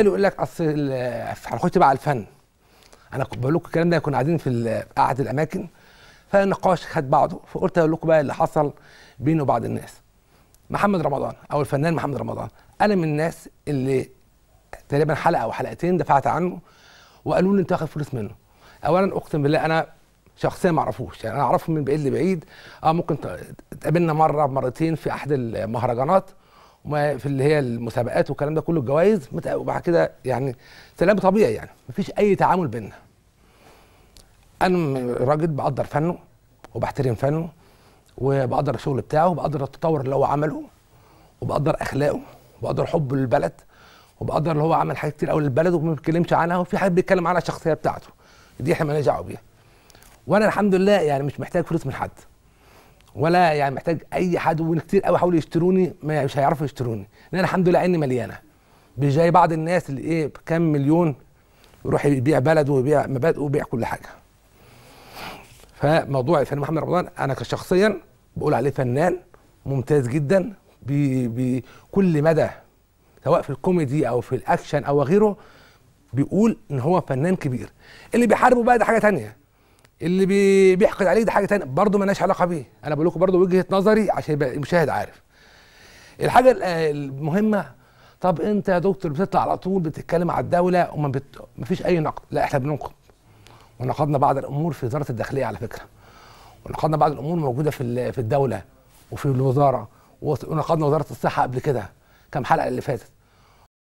قالوا يقول لك اصل هنخش بقى على الفن انا كنت بقول لكم الكلام ده كنا قاعدين في قاعدة الاماكن فالنقاش خد بعضه فقلت اقول لكم بقى اللي حصل بينه وبعض الناس محمد رمضان او الفنان محمد رمضان انا من الناس اللي تقريبا حلقه او حلقتين دفعت عنه وقالوا لي انت واخد فلوس منه اولا اقسم بالله انا شخصيا ما اعرفوش يعني انا اعرفه من بعيد لبعيد اه ممكن تقابلنا مره مرتين في احد المهرجانات وفي اللي هي المسابقات والكلام ده كله الجوائز وبعد كده يعني سلام طبيعي يعني مفيش اي تعامل بينا انا راجل بقدر فنه وبحترم فنه وبقدر الشغل بتاعه وبقدر التطور اللي هو عمله وبقدر اخلاقه وبقدر حبه للبلد وبقدر اللي هو عمل حاجات كتير قوي للبلد وما بيتكلمش عنها وفي حد بيتكلم عنها الشخصيه بتاعته دي احنا مالناش دعوه بيها وانا الحمد لله يعني مش محتاج فلوس من حد ولا يعني محتاج اي حد وكتير قوي حاولوا يشتروني مش هيعرفوا يشتروني لان الحمد لله عيني مليانه مش زي بعض الناس اللي ايه بكام مليون يروح يبيع بلد ويبيع مبادئه ويبيع كل حاجه فموضوع الفنان محمد رمضان انا كشخصيا بقول عليه فنان ممتاز جدا بكل مدى سواء في الكوميدي او في الاكشن او غيره بيقول ان هو فنان كبير اللي بيحاربه بقى ده حاجه ثانيه اللي بي... بيحقد عليك ده حاجه ثانيه برضه مالناش علاقه بيه انا بقول لكم برضه وجهه نظري عشان يبقى المشاهد عارف الحاجه المهمه طب انت يا دكتور بتطلع على طول بتتكلم على الدوله وما بت... فيش اي نقد لا احنا بننقد ونقدنا بعض الامور في وزاره الداخليه على فكره ونقدنا بعض الامور موجوده في في الدوله وفي الوزاره ونقدنا وزاره الصحه قبل كده كم حلقه اللي فاتت